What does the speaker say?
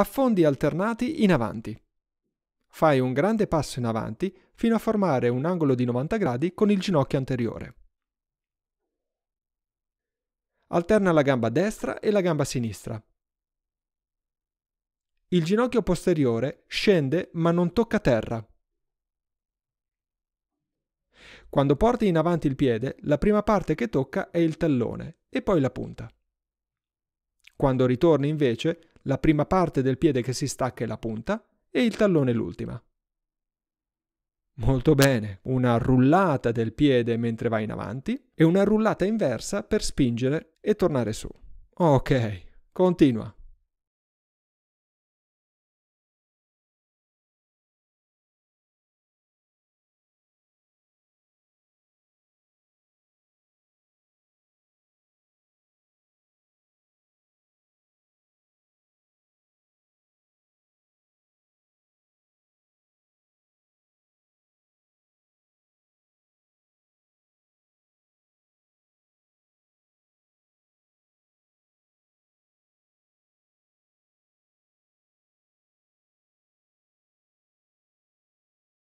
affondi alternati in avanti. Fai un grande passo in avanti fino a formare un angolo di 90 gradi con il ginocchio anteriore. Alterna la gamba destra e la gamba sinistra. Il ginocchio posteriore scende ma non tocca terra. Quando porti in avanti il piede, la prima parte che tocca è il tallone e poi la punta. Quando ritorni invece, la prima parte del piede che si stacca è la punta e il tallone l'ultima. Molto bene, una rullata del piede mentre vai in avanti e una rullata inversa per spingere e tornare su. Ok, continua.